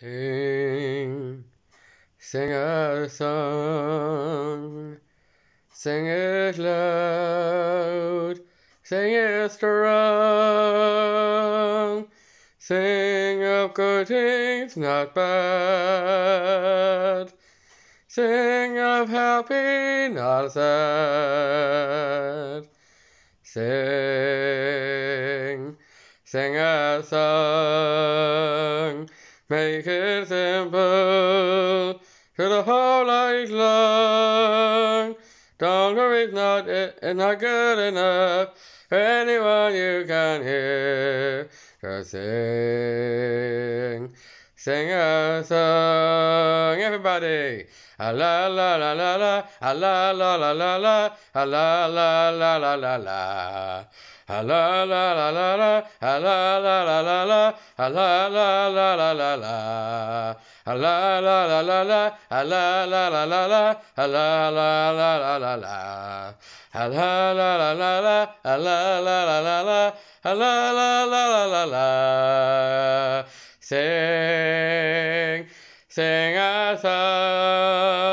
Sing, sing a song, sing it loud, sing it strong, sing of good things, not bad, sing of happy, not sad, sing, sing a song Make it simple for the whole night long. Longer is not, it's not good enough for anyone you can hear to sing. Sing a song, everybody. A la la la la la, a la la la la la, a la la la la la la. A la la la la la, a la la la la la, a la la la la la la. A la la la la la, a la la la la la, a la la la la la la. A la la la la la, a la la la la la, a la la la la la la sing, sing a song.